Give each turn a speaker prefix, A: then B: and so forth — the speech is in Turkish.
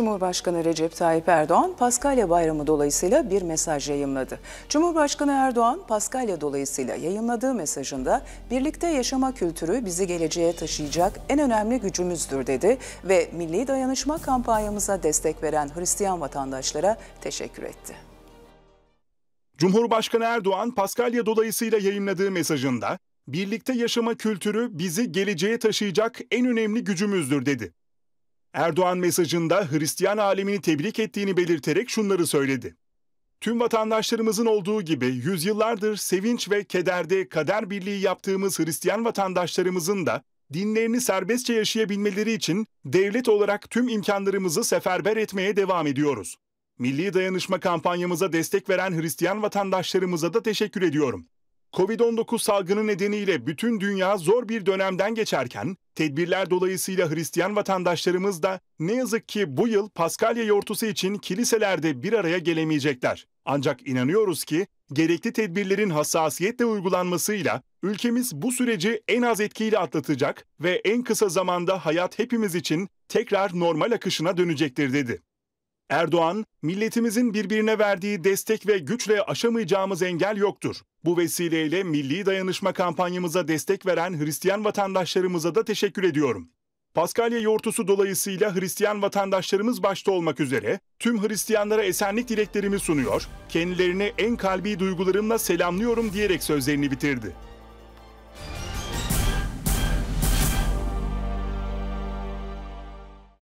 A: Cumhurbaşkanı Recep Tayyip Erdoğan Paskalya Bayramı dolayısıyla bir mesaj yayımladı. Cumhurbaşkanı Erdoğan Paskalya dolayısıyla yayımladığı mesajında birlikte yaşama kültürü bizi geleceğe taşıyacak en önemli gücümüzdür dedi ve milli dayanışma kampanyamıza destek veren Hristiyan vatandaşlara teşekkür etti.
B: Cumhurbaşkanı Erdoğan Paskalya dolayısıyla yayımladığı mesajında birlikte yaşama kültürü bizi geleceğe taşıyacak en önemli gücümüzdür dedi. Erdoğan mesajında Hristiyan alemini tebrik ettiğini belirterek şunları söyledi. Tüm vatandaşlarımızın olduğu gibi yüzyıllardır sevinç ve kederde kader birliği yaptığımız Hristiyan vatandaşlarımızın da dinlerini serbestçe yaşayabilmeleri için devlet olarak tüm imkanlarımızı seferber etmeye devam ediyoruz. Milli dayanışma kampanyamıza destek veren Hristiyan vatandaşlarımıza da teşekkür ediyorum. Covid-19 salgını nedeniyle bütün dünya zor bir dönemden geçerken, tedbirler dolayısıyla Hristiyan vatandaşlarımız da ne yazık ki bu yıl Paskalya yortusu için kiliselerde bir araya gelemeyecekler. Ancak inanıyoruz ki gerekli tedbirlerin hassasiyetle uygulanmasıyla ülkemiz bu süreci en az etkiyle atlatacak ve en kısa zamanda hayat hepimiz için tekrar normal akışına dönecektir dedi. Erdoğan, milletimizin birbirine verdiği destek ve güçle aşamayacağımız engel yoktur. Bu vesileyle milli dayanışma kampanyamıza destek veren Hristiyan vatandaşlarımıza da teşekkür ediyorum. Paskalya yortusu dolayısıyla Hristiyan vatandaşlarımız başta olmak üzere tüm Hristiyanlara esenlik dileklerimi sunuyor, kendilerini en kalbi duygularımla selamlıyorum diyerek sözlerini bitirdi.